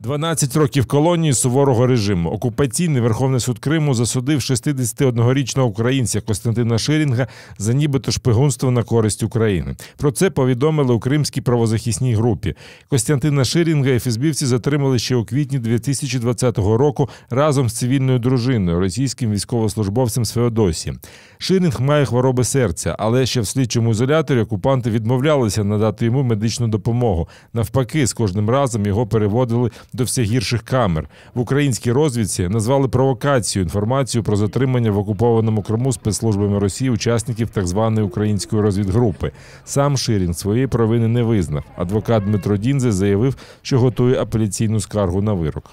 12 років колонії суворого режиму. Окупаційний Верховний суд Криму засудив 61-річного українця Костянтина Ширінга за нібито шпигунство на користь України. Про це повідомили у Кримській правозахисній групі. Костянтина Ширінга ФСБівці затримали ще у квітні 2020 року разом з цивільною дружиною, російським військовослужбовцем з Феодосії. Ширінг має хвороби серця, але ще в слідчому ізоляторі окупанти відмовлялися надати йому медичну допомогу. Навпаки, з кожним разом його переводили до все гірших камер. В українській розвідці назвали провокацію інформацію про затримання в окупованому Криму спецслужбами Росії учасників так званої української розвідгрупи. Сам Ширін своєї провини не визнав. Адвокат Дмитро Дінзе заявив, що готує апеляційну скаргу на вирок.